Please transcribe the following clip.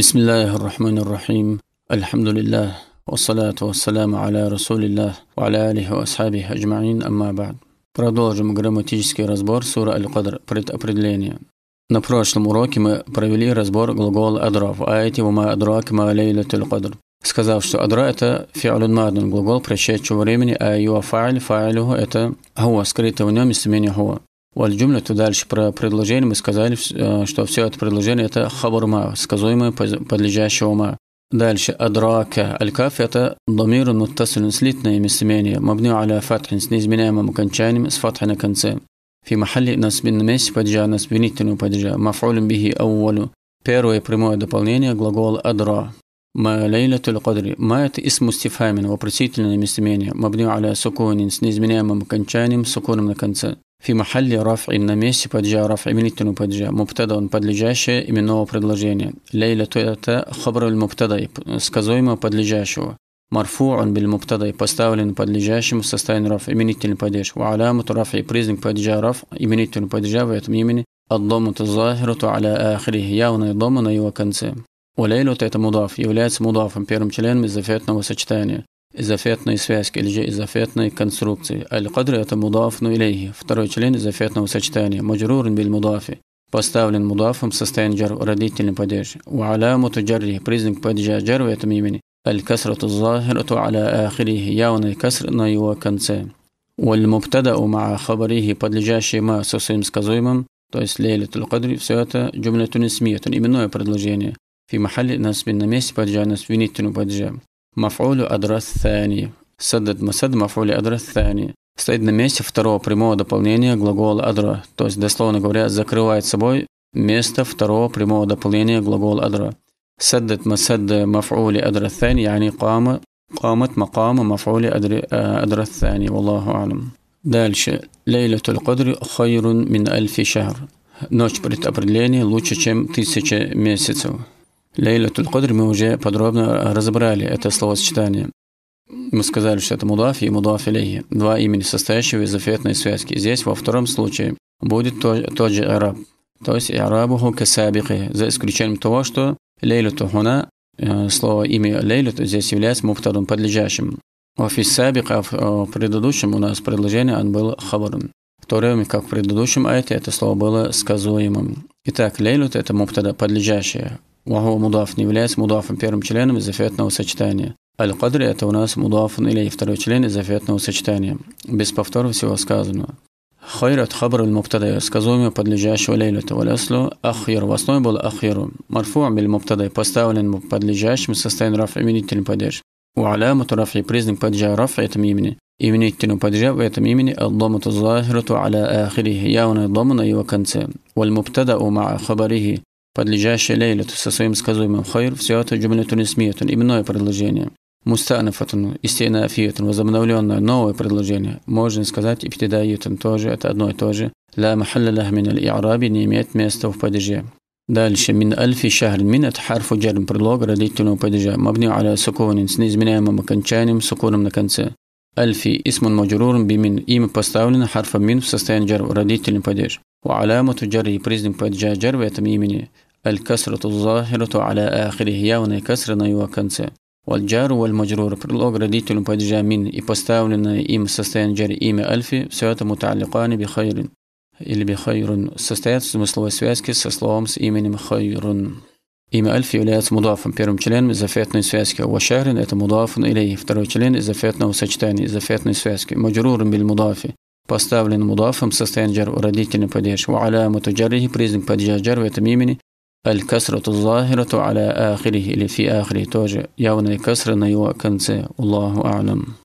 بسم الله الرحمن الرحيم الحمد لله والصلاة والسلام على رسول الله وعلى آله وأصحابه أجمعين أما بعد Продолжим грамматический разбор суры Аль-Кадр «Предопределение». На прошлом уроке мы провели разбор глагола «адра» в аяте «Вама адрак ма лейлатуль кадр», сказав, что «адра» – это фиалюн мадун, глагол прощающего времени, а «юа фа'ль, фа'люху – это «хуа», скрытое в нем местоимение «хуа». Валь-джумля, дальше про предложение, мы сказали, э, что все это предложение – это хабурма, сказуемое, подлежащего ма. Дальше адрака аль это домир муттасил слитное местоимение, мабню аля фатхин с неизменяемым окончанием с фатха на конце. في محل نصب месте паджа. نصب нитину падежа مفعول به أول Первое прямое дополнение глагол адра. ما ليلة القدر ما это اسم استفهام вопросительное местоимение مبني على سكون с неизменяемым окончанием суконом на конце في محل رفع قد جاء رفع من التنو بدجا مبتدا شيء من نوع предложение ليلة تويتا خبر المبتدا سказуем بدلجاشو مرفوع بالمبتدا поставлен подлежащим состоянию رفع من التنو جاء وعلامة رفع قد جاء رفع من التنو جاء ويت ميمين الضمة الظاهرة على آخره يونا ضمة نيو وليلة تويتا مضاف является مضافا первым членом из зафетного اضافاتної зв'язки або اضافاتної конструкції, القدر это مضاف إليه. Второй член اضافатного сочетания مجرور بالمضاف поставлен мудафом в состоянии джар родительный падеж. وعلامة جره признак падежа джар это имени الكسرة الظاهرة على آخره явный каср на его конце. والمبتدأ مع خبره подлежащий ما со своим сказуемым, то есть лейлатул кадри, все это джумлятун исмиятун, именное предложение. في محل نصب на месте падежа, насбинитину падежа. Мафулю адрас тани. Садд масад мафули адрас тани. Стоит на месте второго прямого дополнения глагола адра, то есть, дословно говоря, закрывает собой место второго прямого дополнения глагола адра. Саддат масадда мафули адра сани, яни кама, قامت مقام مفعول أدر тани. والله أعلم Дальше. Лейлятуль Кадри хайрун мин альфи шахр. Ночь предопределения лучше, чем тысяча месяцев. Лейлатуль Кадр мы уже подробно разобрали это словосочетание. Мы сказали, что это мудаф и мудаф илейхи, два имени, состоящего из афетной связки. Здесь во втором случае будет тот, тот же араб, то есть арабуху касабихи, за исключением того, что лейлату хуна, э, слово имя лейлат здесь является муфтадом подлежащим. Офис сабиха в э, предыдущем у нас предложение он был хабаром. В то время как в предыдущем айте это слово было сказуемым. Итак, лейлют – это муптада подлежащее, وهو مضاف نيولاس مضاف بيرم تشلين مزفيت نو سجتانيا. القدر يتوناس مضاف إليه فترو تشلين مزفيت نو سجتانيا. بس بفتر وسيو سكازنو. خيرة خبر المبتدا يسكازومي وبدلجاشو ليلة والأسلو أخير واسنوي بول مرفوع بالمبتدا يبستاولن بدلجاش مستستين رفع إمني تلين بادير. وعلامة رفع بريزنك بادجا رفع يتم إمني. إمني تلين بادجا ويتم إمني الضمة الظاهرة على آخره. ياون الضمن أيوة كنسي. والمبتدا مع خبره подлежащее лейлету со своим сказуемым хайр, все это джумлятун исмиятун, именное предложение. Мустанафатун, истинафиятун, возобновленное новое предложение. Можно сказать и ибтидаитун, тоже это одно и то же. Ла махалля лах мин аль-и'раби не имеет места в падеже. Дальше. Мин альфи шахр мин – это харфу джарм, предлог родительного падежа. Мабни аля сукунин с неизменяемым окончанием, сукуном на конце. Альфи исмун маджурурм бимин. Имя поставлено харфа мин в состоянии джар, родительный падеж. Ва алямату джарри признак падежа джар этом имени. الكسرة الظاهرة على آخره يوني كسر نيو كنسة والجار والمجرور برلوغ رديت لنبادجا من إبستاولن إيم سستين جار إيم ألفي سوات متعلقان بخير إلي بخير سستيات سمسلوة سواسكي سسلوهم سإيمين مخير إيم ألفي ولايات مضافا بيرم چلين إزافيتنا سواسكي وشهر إت مضاف إليه فترو چلين إزافيتنا وسجتاني إزافيتنا سواسكي مجرور بالمضافة поставлен мудафом состоян джар у родительной падеж, у аля мутаджарихи признак падежа джар в الكسرة الظاهرة على آخره اللي في آخره توجه يونا كسر نيوة كنسة الله أعلم